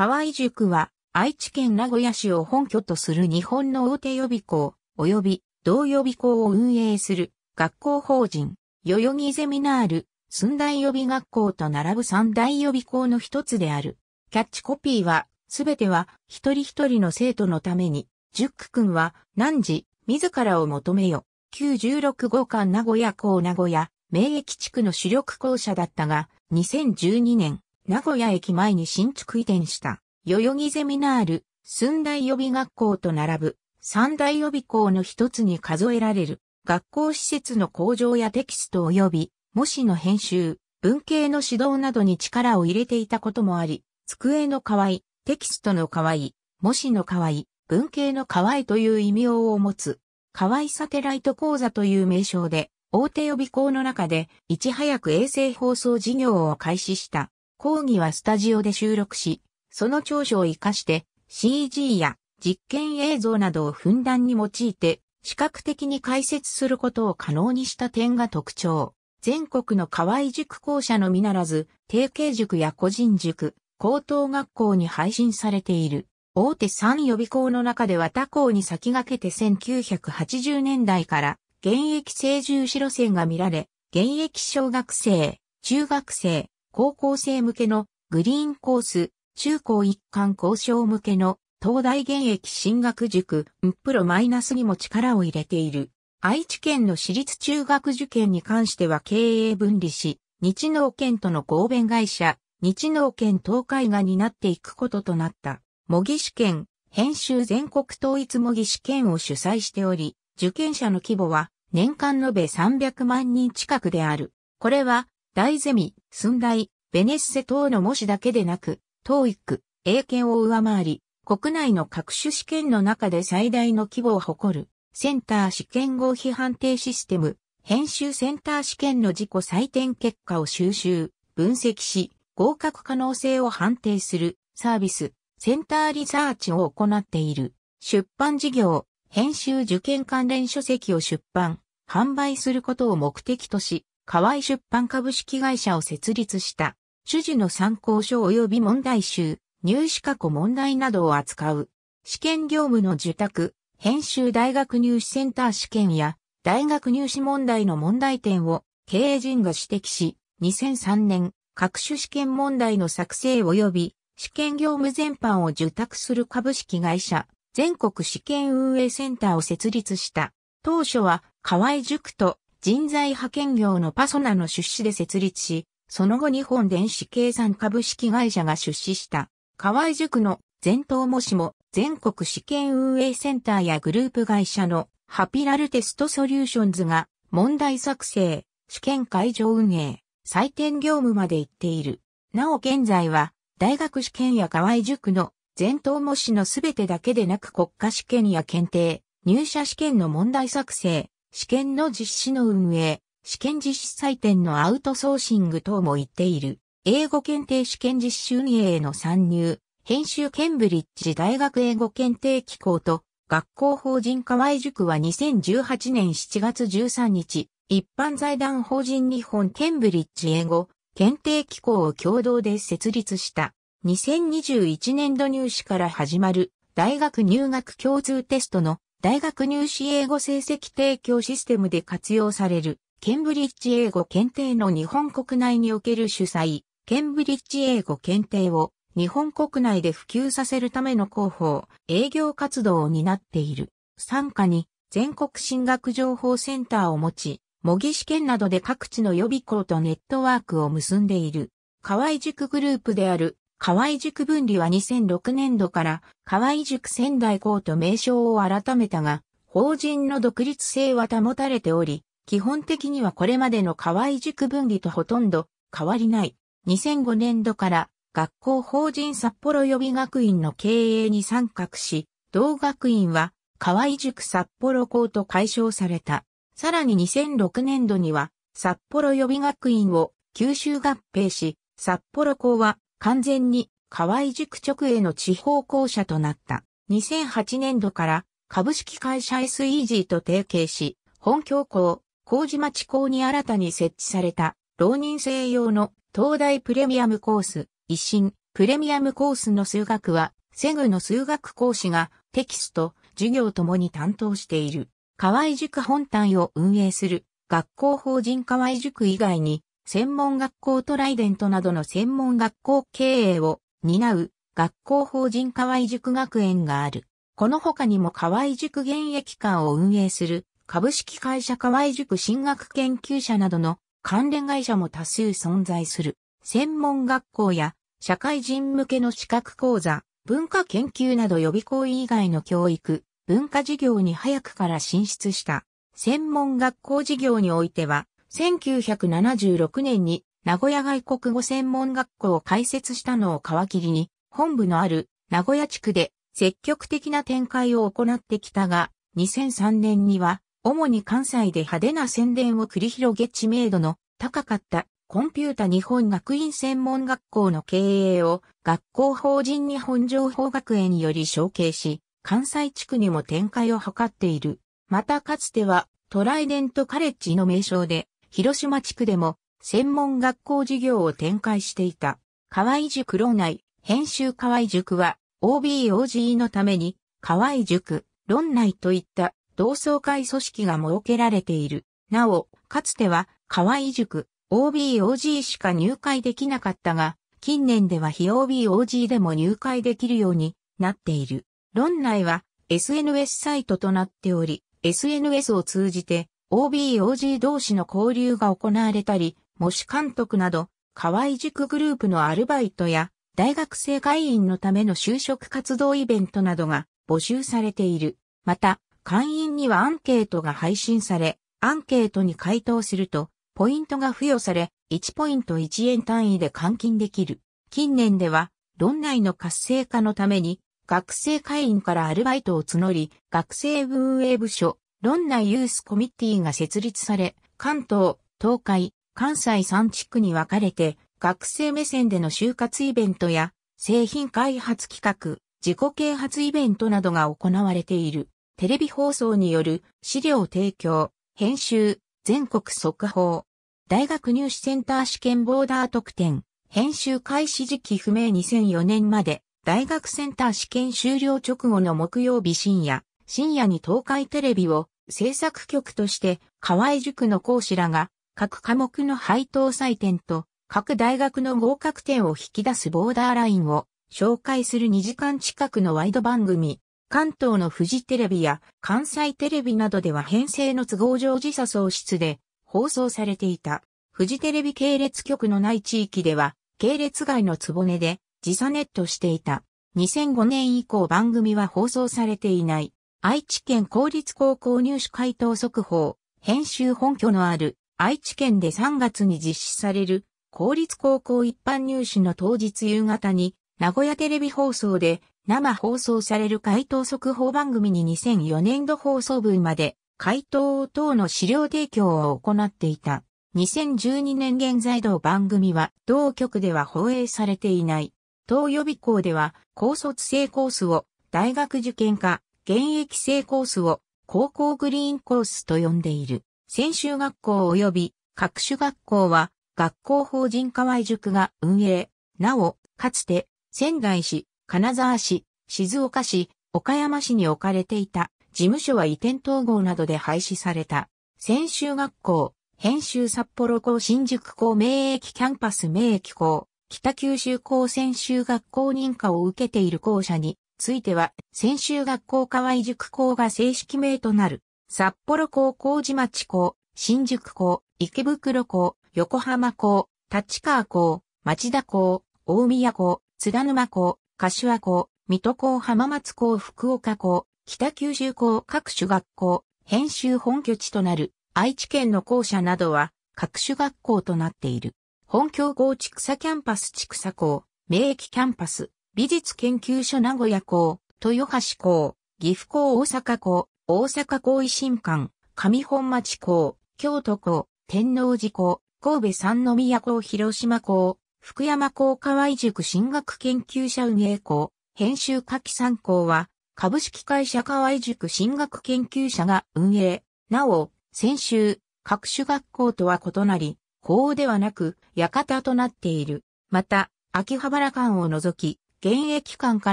河合塾は、愛知県名古屋市を本拠とする日本の大手予備校、及び同予備校を運営する学校法人、代々木ゼミナール、寸大予備学校と並ぶ三大予備校の一つである。キャッチコピーは、すべては一人一人の生徒のために、塾く君は、何時、自らを求めよ。旧16号館名古屋校名古屋、名駅地区の主力校舎だったが、2012年、名古屋駅前に新築移転した、代々木ゼミナール、寸大予備学校と並ぶ、三大予備校の一つに数えられる、学校施設の向上やテキスト及び、模試の編集、文系の指導などに力を入れていたこともあり、机の河合、テキストの河合、模試の河合、文系の河合という異名を持つ、河合サテライト講座という名称で、大手予備校の中で、いち早く衛星放送事業を開始した。講義はスタジオで収録し、その長所を活かして CG や実験映像などをふんだんに用いて視覚的に解説することを可能にした点が特徴。全国の河合塾校舎のみならず、定型塾や個人塾、高等学校に配信されている。大手3予備校の中では他校に先駆けて1980年代から現役成獣士路線が見られ、現役小学生、中学生、高校生向けのグリーンコース、中高一貫交渉向けの東大現役進学塾、プロマイナスにも力を入れている。愛知県の私立中学受験に関しては経営分離し、日農研との合弁会社、日農研東海が担っていくこととなった。模擬試験、編集全国統一模擬試験を主催しており、受験者の規模は年間延べ300万人近くである。これは大ゼミ、寸大、ベネッセ等の模試だけでなく、当育、英検を上回り、国内の各種試験の中で最大の規模を誇る、センター試験合否判定システム、編集センター試験の自己採点結果を収集、分析し、合格可能性を判定するサービス、センターリサーチを行っている。出版事業、編集受験関連書籍を出版、販売することを目的とし、河合出版株式会社を設立した、主事の参考書及び問題集、入試過去問題などを扱う、試験業務の受託、編集大学入試センター試験や、大学入試問題の問題点を経営陣が指摘し、2003年、各種試験問題の作成及び、試験業務全般を受託する株式会社、全国試験運営センターを設立した。当初は、河合塾と人材派遣業のパソナの出資で設立し、その後日本電子計算株式会社が出資した、河合塾の全頭模試も全国試験運営センターやグループ会社のハピラルテストソリューションズが問題作成、試験会場運営、採点業務まで行っている。なお現在は大学試験や河合塾の全頭模試のすべてだけでなく国家試験や検定、入社試験の問題作成、試験の実施の運営、試験実施採点のアウトソーシング等も言っている。英語検定試験実習運営への参入、編集ケンブリッジ大学英語検定機構と学校法人河合塾は2018年7月13日、一般財団法人日本ケンブリッジ英語検定機構を共同で設立した。2021年度入試から始まる大学入学共通テストの大学入試英語成績提供システムで活用される、ケンブリッジ英語検定の日本国内における主催、ケンブリッジ英語検定を日本国内で普及させるための広報、営業活動を担っている。参加に全国進学情報センターを持ち、模擬試験などで各地の予備校とネットワークを結んでいる。河合塾グループである河合塾分離は2006年度から河合塾仙台校と名称を改めたが、法人の独立性は保たれており、基本的にはこれまでの河合塾分離とほとんど変わりない。2005年度から学校法人札幌予備学院の経営に参画し、同学院は河合塾札幌校と解消された。さらに2006年度には札幌予備学院を九州合併し、札幌校は完全に河合塾直営の地方校舎となった。2008年度から株式会社 SEG と提携し、本教校、麹町校に新たに設置された、浪人生用の東大プレミアムコース、一新、プレミアムコースの数学は、セグの数学講師がテキスト、授業ともに担当している。河合塾本体を運営する学校法人河合塾以外に専門学校トライデントなどの専門学校経営を担う学校法人河合塾学園がある。この他にも河合塾現役館を運営する株式会社河合塾進学研究者などの関連会社も多数存在する。専門学校や社会人向けの資格講座、文化研究など予備校以外の教育、文化事業に早くから進出した。専門学校事業においては、1976年に名古屋外国語専門学校を開設したのを皮切りに、本部のある名古屋地区で積極的な展開を行ってきたが、2003年には、主に関西で派手な宣伝を繰り広げ知名度の高かったコンピュータ日本学院専門学校の経営を学校法人日本情報学園より承継し、関西地区にも展開を図っている。またかつてはトライデントカレッジの名称で広島地区でも専門学校事業を展開していた。河合塾論内、編集河合塾は o b o g のために河合塾、論内といった同窓会組織が設けられている。なお、かつては河合塾、OBOG しか入会できなかったが、近年では非 OBOG でも入会できるようになっている。論内は SNS サイトとなっており、SNS を通じて OB-OG 同士の交流が行われたり、模試監督など、河合塾グループのアルバイトや、大学生会員のための就職活動イベントなどが募集されている。また、会員にはアンケートが配信され、アンケートに回答すると、ポイントが付与され、1ポイント1円単位で換金できる。近年では、論内の活性化のために、学生会員からアルバイトを募り、学生運営部署、論内ユースコミッティが設立され、関東、東海、関西3地区に分かれて、学生目線での就活イベントや、製品開発企画、自己啓発イベントなどが行われている。テレビ放送による資料提供、編集、全国速報、大学入試センター試験ボーダー特典、編集開始時期不明2004年まで、大学センター試験終了直後の木曜日深夜、深夜に東海テレビを制作局として河合塾の講師らが各科目の配当採点と各大学の合格点を引き出すボーダーラインを紹介する2時間近くのワイド番組、関東のフジテレビや関西テレビなどでは編成の都合上時差喪失で放送されていた。フジテレビ系列局のない地域では系列外のつぼねで時差ネットしていた。2005年以降番組は放送されていない。愛知県公立高校入試回答速報、編集本拠のある愛知県で3月に実施される公立高校一般入試の当日夕方に名古屋テレビ放送で生放送される回答速報番組に2004年度放送分まで回答等の資料提供を行っていた。2012年現在同番組は同局では放映されていない。東予備校では高卒生コースを大学受験科、現役生コースを高校グリーンコースと呼んでいる。専修学校及び各種学校は学校法人河合塾が運営。なお、かつて仙台市、金沢市、静岡市、岡山市に置かれていた事務所は移転統合などで廃止された。専修学校、編集札幌校新宿校名駅キャンパス名駅校、北九州校専修学校認可を受けている校舎については、専修学校河合塾校が正式名となる、札幌高校寺町校、新宿校、池袋校、横浜校、立川校、町田校、大宮校、津田沼校、柏校、水戸校、浜松校、福岡校、北九州校各種学校、編集本拠地となる愛知県の校舎などは各種学校となっている。本教校千草キャンパス千草校、名駅キャンパス、美術研究所名古屋校、豊橋校、岐阜校大阪校、大阪校維新館、上本町校、京都校、天王寺校、神戸三宮校広島校、福山校河合塾進学研究者運営校、編集夏季参考は、株式会社河合塾進学研究者が運営。なお、先週、各種学校とは異なり、法ではなく、館となっている。また、秋葉原館を除き、現役間か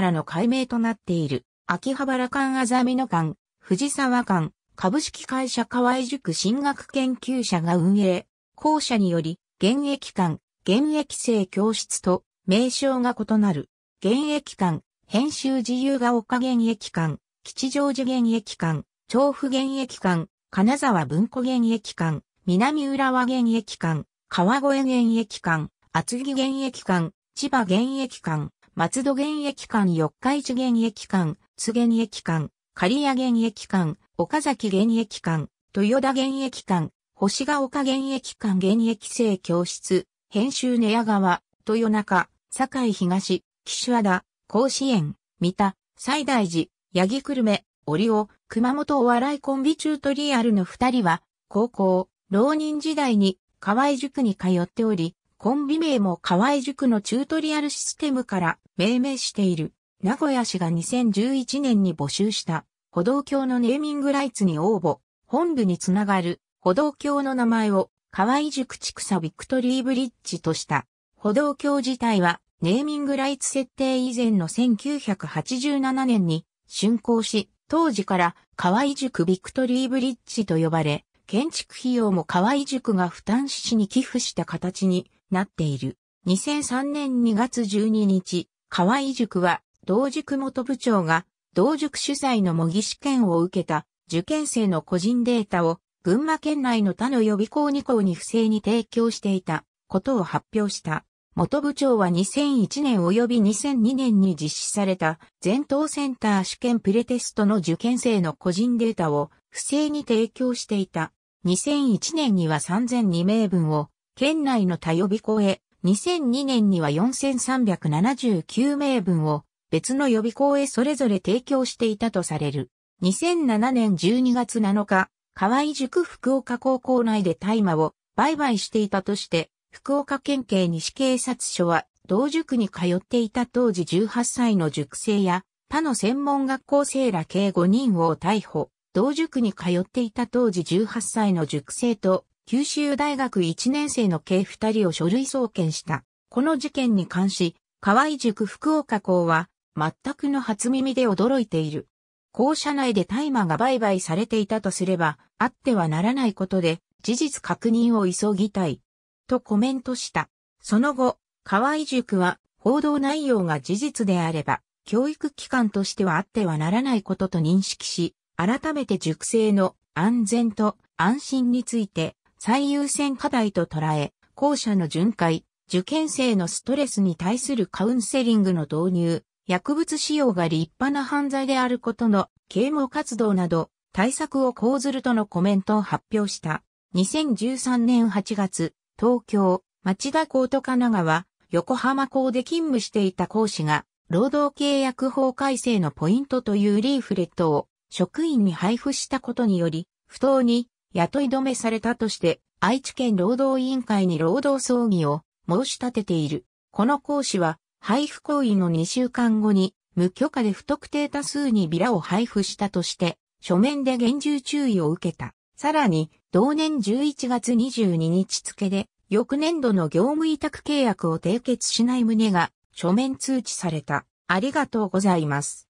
らの解明となっている、秋葉原間あざみの間、藤沢間、株式会社河合塾進学研究者が運営、校舎により、現役間、現役生教室と名称が異なる。現役間、編集自由が丘現役間、吉祥寺現役間、調布現役間、金沢文庫現役間、南浦和現役館、川越現役館、厚木現役館、千葉現役館。松戸現役館四日市現役館、津現役館、刈谷現役館、岡崎現役館、豊田現役館、星ヶ丘現役館現役生教室、編集寝屋川、豊中、堺東、岸和田、甲子園、三田、西大寺、八木久留米、折尾、熊本お笑いコンビチュートリアルの二人は、高校、浪人時代に河合塾に通っており、コンビ名も河合塾のチュートリアルシステムから命名している。名古屋市が2011年に募集した歩道橋のネーミングライツに応募。本部につながる歩道橋の名前を河合塾畜産ビクトリーブリッジとした。歩道橋自体はネーミングライツ設定以前の1987年に竣工し、当時から河合塾ビクトリーブリッジと呼ばれ、建築費用も河合塾が負担しに寄付した形になっている。2003年2月12日、河合塾は、同塾元部長が、同塾主催の模擬試験を受けた受験生の個人データを、群馬県内の他の予備校2校に不正に提供していたことを発表した。元部長は2001年及び2002年に実施された全島センター試験プレテストの受験生の個人データを不正に提供していた。2001年には3002名分を県内の多予備校へ、2002年には4379名分を別の予備校へそれぞれ提供していたとされる。2007年12月7日、河合塾福岡高校内で大麻を売買していたとして、福岡県警西警察署は同塾に通っていた当時18歳の塾生や他の専門学校生ら計5人を逮捕。同塾に通っていた当時18歳の塾生と九州大学1年生の計2人を書類送検した。この事件に関し、河合塾福岡校は、全くの初耳で驚いている。校舎内で大麻が売買されていたとすれば、あってはならないことで、事実確認を急ぎたい。とコメントした。その後、河合塾は、報道内容が事実であれば、教育機関としてはあってはならないことと認識し、改めて塾生の安全と安心について最優先課題と捉え、校舎の巡回、受験生のストレスに対するカウンセリングの導入、薬物使用が立派な犯罪であることの啓蒙活動など対策を講ずるとのコメントを発表した。2013年8月、東京、町田港と神奈川、横浜港で勤務していた講師が、労働契約法改正のポイントというリーフレットを職員に配布したことにより、不当に雇い止めされたとして、愛知県労働委員会に労働葬儀を申し立てている。この講師は、配布行為の2週間後に、無許可で不特定多数にビラを配布したとして、書面で厳重注意を受けた。さらに、同年11月22日付で、翌年度の業務委託契約を締結しない旨が書面通知された。ありがとうございます。